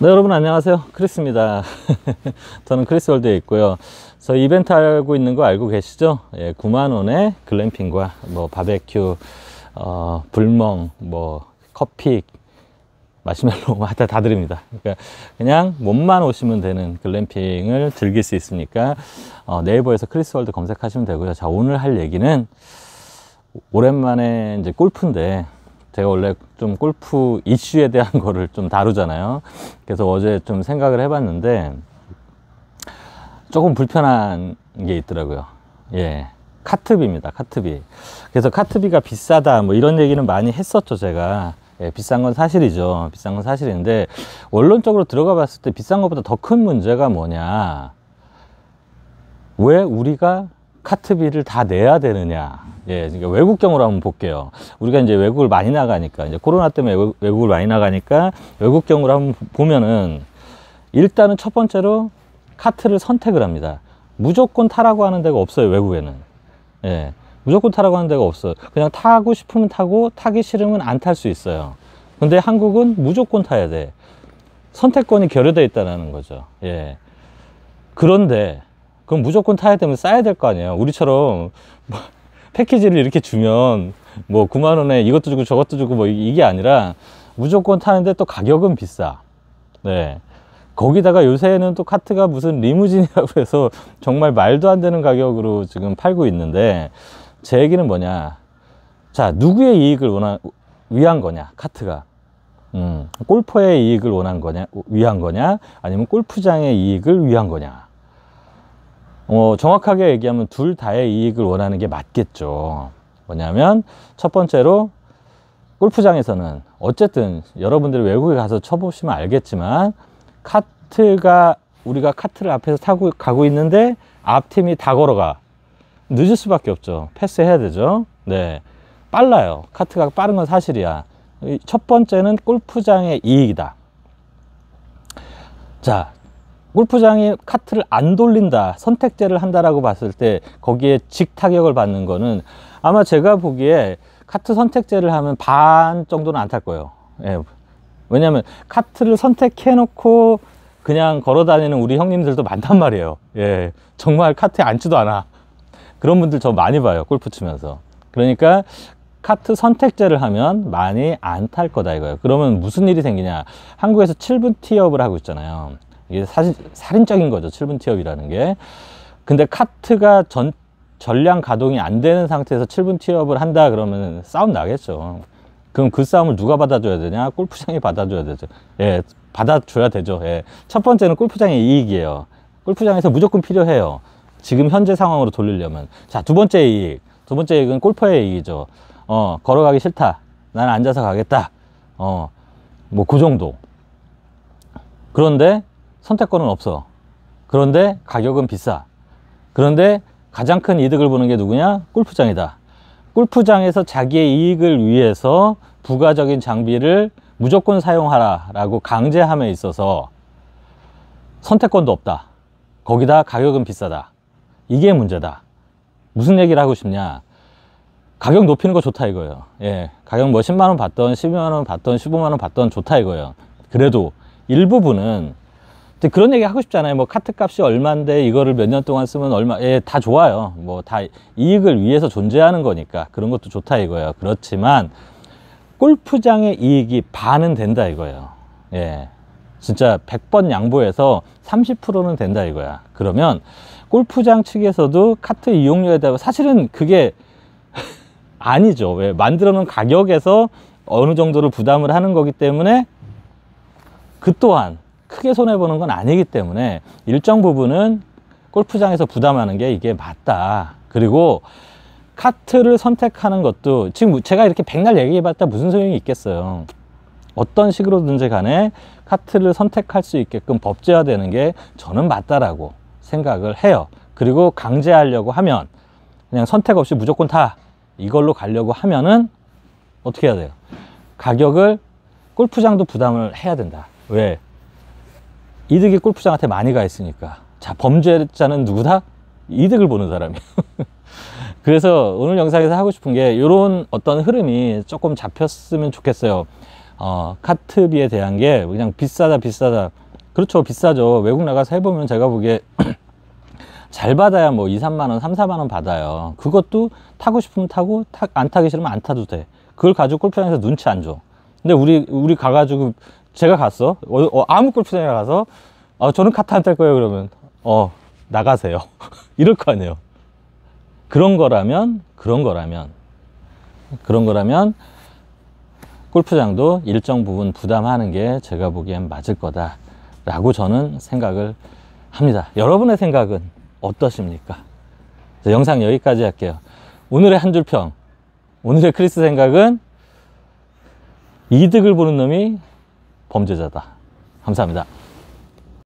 네 여러분 안녕하세요 크리스입니다 저는 크리스월드에 있고요 저 이벤트 하고 있는 거 알고 계시죠 예, 9만원에 글램핑과 뭐 바베큐 어, 불멍 뭐 커피 마시멜로 하다 다 드립니다 그러니까 그냥 몸만 오시면 되는 글램핑을 즐길 수 있으니까 어, 네이버에서 크리스월드 검색하시면 되고요 자 오늘 할 얘기는 오랜만에 이제 골프인데 제가 원래 좀 골프 이슈에 대한 거를 좀 다루잖아요. 그래서 어제 좀 생각을 해봤는데 조금 불편한 게 있더라고요. 예. 카트비입니다. 카트비. 그래서 카트비가 비싸다 뭐 이런 얘기는 많이 했었죠. 제가. 예, 비싼 건 사실이죠. 비싼 건 사실인데 원론적으로 들어가 봤을 때 비싼 것보다 더 큰 문제가 뭐냐. 왜 우리가 카트비를 다 내야 되느냐 예, 그러니까 외국 경우로 한번 볼게요. 우리가 이제 외국을 많이 나가니까 이제 코로나 때문에 외국을 많이 나가니까 외국 경우로 한번 보면은 일단은 첫 번째로 카트를 선택을 합니다. 무조건 타라고 하는 데가 없어요 외국에는. 예, 무조건 타라고 하는 데가 없어. 그냥 타고 싶으면 타고 타기 싫으면 안 탈 수 있어요. 근데 한국은 무조건 타야 돼. 선택권이 결여되어 있다는 거죠. 예. 그런데 그럼 무조건 타야 되면 싸야 될 거 아니에요 우리처럼 뭐 패키지를 이렇게 주면 뭐 9만 원에 이것도 주고 저것도 주고 뭐 이게 아니라 무조건 타는데 또 가격은 비싸 네 거기다가 요새는 또 카트가 무슨 리무진이라고 해서 정말 말도 안 되는 가격으로 지금 팔고 있는데 제 얘기는 뭐냐 자 누구의 이익을 원한 위한 거냐 카트가 음, 골퍼의 이익을 원한 거냐 위한 거냐 아니면 골프장의 이익을 위한 거냐 어, 정확하게 얘기하면 둘 다의 이익을 원하는 게 맞겠죠. 뭐냐면 첫 번째로 골프장에서는 어쨌든 여러분들이 외국에 가서 쳐보시면 알겠지만 카트가 우리가 카트를 앞에서 타고 가고 있는데 앞팀이 다 걸어가 늦을 수밖에 없죠 패스해야 되죠 네 빨라요 카트가 빠른 건 사실이야 첫 번째는 골프장의 이익이다 자 골프장에 카트를 안 돌린다 선택제를 한다라고 봤을 때 거기에 직타격을 받는 거는 아마 제가 보기에 카트 선택제를 하면 반 정도는 안 탈 거예요 예. 왜냐하면 카트를 선택해 놓고 그냥 걸어 다니는 우리 형님들도 많단 말이에요 예. 정말 카트에 앉지도 않아 그런 분들 저 많이 봐요 골프 치면서 그러니까 카트 선택제를 하면 많이 안 탈 거다 이거예요 그러면 무슨 일이 생기냐 한국에서 7분 티업을 하고 있잖아요 이게 사실 살인적인 거죠. 7분 티업이라는 게. 근데 카트가 전, 전량 가동이 안 되는 상태에서 7분 티업을 한다 그러면 싸움 나겠죠. 그럼 그 싸움을 누가 받아줘야 되냐? 골프장이 받아줘야 되죠. 예, 받아줘야 되죠. 예. 첫 번째는 골프장의 이익이에요. 골프장에서 무조건 필요해요. 지금 현재 상황으로 돌리려면. 자, 두 번째 이익. 두 번째 이익은 골퍼의 이익이죠. 어, 걸어가기 싫다. 나는 앉아서 가겠다. 어, 뭐, 그 정도. 그런데 선택권은 없어 그런데 가격은 비싸 그런데 가장 큰 이득을 보는 게 누구냐 골프장이다 골프장에서 자기의 이익을 위해서 부가적인 장비를 무조건 사용하라 라고 강제함에 있어서 선택권도 없다 거기다 가격은 비싸다 이게 문제다 무슨 얘기를 하고 싶냐 가격 높이는 거 좋다 이거예요 예 가격 뭐 10만원 받던 12만원 받던 15만원 받던 좋다 이거예요 그래도 일부분은 그런 얘기 하고 싶잖아요. 뭐 카트 값이 얼마인데 이거를 몇 년 동안 쓰면 얼마, 예, 다 좋아요. 뭐 다 이익을 위해서 존재하는 거니까 그런 것도 좋다 이거예요. 그렇지만 골프장의 이익이 반은 된다 이거예요. 예. 진짜 100번 양보해서 30%는 된다 이거야. 그러면 골프장 측에서도 카트 이용료에대가 사실은 그게 아니죠. 왜? 만들어 놓은 가격에서 어느 정도를 부담을 하는 거기 때문에 그 또한 크게 손해보는 건 아니기 때문에 일정 부분은 골프장에서 부담하는 게 이게 맞다. 그리고 카트를 선택하는 것도 지금 제가 이렇게 백날 얘기해봤다 무슨 소용이 있겠어요. 어떤 식으로든지 간에 카트를 선택할 수 있게끔 법제화되는 게 저는 맞다라고 생각을 해요. 그리고 강제하려고 하면 그냥 선택 없이 무조건 다 이걸로 가려고 하면은 어떻게 해야 돼요? 가격을 골프장도 부담을 해야 된다. 왜? 이득이 골프장한테 많이 가 있으니까 자 범죄자는 누구다? 이득을 보는 사람이에요 그래서 오늘 영상에서 하고 싶은 게 이런 어떤 흐름이 조금 잡혔으면 좋겠어요 어, 카트비에 대한 게 그냥 비싸다 비싸다 그렇죠 비싸죠 외국 나가서 해보면 제가 보기에 잘 받아야 뭐 2, 3만원, 3, 4만원 받아요 그것도 타고 싶으면 타고 타, 안 타기 싫으면 안 타도 돼 그걸 가지고 골프장에서 눈치 안 줘 근데 우리 우리 가가지고 제가 갔어 어, 어, 아무 골프장에 가서 어, 저는 카타 안탈 거예요 그러면 어 나가세요 이럴 거 아니에요 그런 거라면 그런 거라면 그런 거라면 골프장도 일정 부분 부담하는 게 제가 보기엔 맞을 거다 라고 저는 생각을 합니다 여러분의 생각은 어떠십니까 영상 여기까지 할게요 오늘의 한 줄평 오늘의 크리스 생각은 이득을 보는 놈이 범죄자다. 감사합니다.